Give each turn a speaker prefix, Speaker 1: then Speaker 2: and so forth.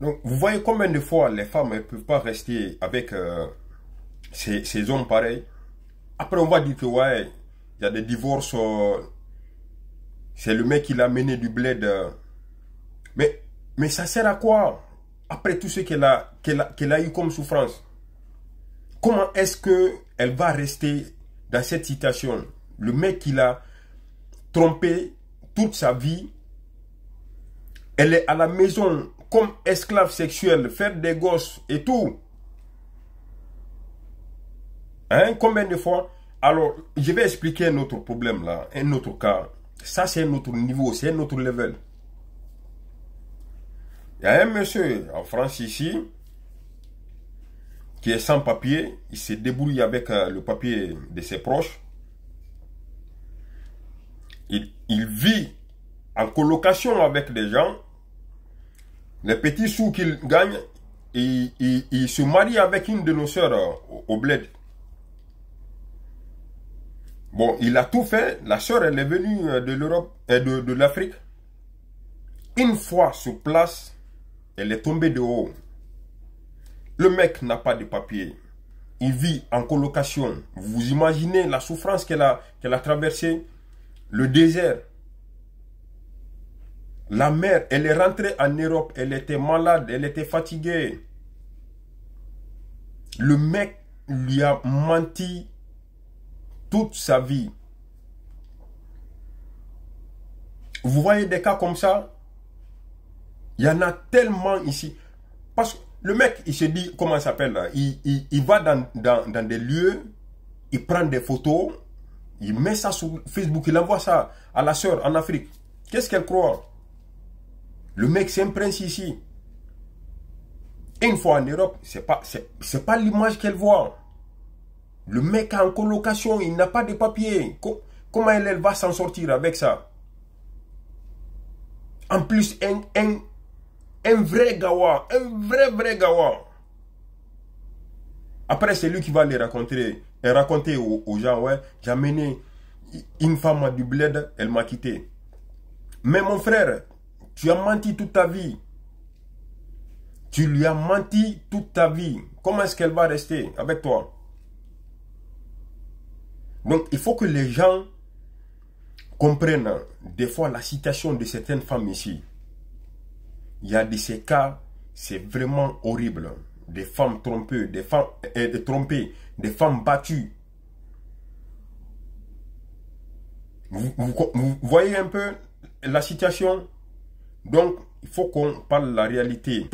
Speaker 1: Donc, vous voyez combien de fois les femmes ne peuvent pas rester avec euh, ces, hommes pareils. Après, on va dire que, ouais, il y a des divorces. Euh, c'est le mec qui l'a mené du bled. Euh. mais, mais ça sert à quoi Après tout ce qu'elle a, qu'elle a, a eu comme souffrance. Comment est-ce qu'elle va rester dans cette situation Le mec qui l'a trompé toute sa vie, elle est à la maison comme esclave sexuelle, faire des gosses et tout. Hein? Combien de fois Alors, je vais expliquer un autre problème là, un autre cas. Ça, c'est notre niveau, c'est notre level. Il y a un monsieur en France ici qui est sans papier. Il se débrouille avec euh, le papier de ses proches. il vit en colocation avec des gens les petits sous qu'il gagne, il, se marie avec une de nos soeurs euh, au, bled. Bon, il a tout fait. La soeur, elle est venue euh, de l'Europe et euh, de, l'Afrique. Une fois sur place, elle est tombée de haut. Le mec n'a pas de papier. Il vit en colocation. Vous imaginez la souffrance qu'elle a, qu'elle a traversée, le désert. La mère, elle est rentrée en Europe, elle était malade, elle était fatiguée. Le mec lui a menti toute sa vie. Vous voyez des cas comme ça Il y en a tellement ici. Parce que le mec, il se dit, comment s'appelle il, il, va dans, des lieux, il prend des photos, il met ça sur Facebook, il envoie ça à la soeur en Afrique. Qu'est-ce qu'elle croit le mec, c'est un prince ici. une fois en Europe, ce n'est pas, c'est, pas l'image qu'elle voit. Le mec en colocation, il n'a pas de papier. Comment elle, va s'en sortir avec ça En plus, un, un, vrai gawa, un vrai, vrai gawa. Après, c'est lui qui va les raconter, et raconter aux, gens, ouais, j'ai amené une femme à du bled, elle m'a quitté. Mais mon frère, tu as menti toute ta vie. Tu lui as menti toute ta vie. Comment est-ce qu'elle va rester avec toi Donc, il faut que les gens comprennent hein, des fois la situation de certaines femmes ici. Il y a de ces cas, c'est vraiment horrible. Hein. Des femmes trompées, des femmes euh, euh, trompées, des femmes battues. vous voyez un peu la situation donc, il faut qu'on parle la réalité.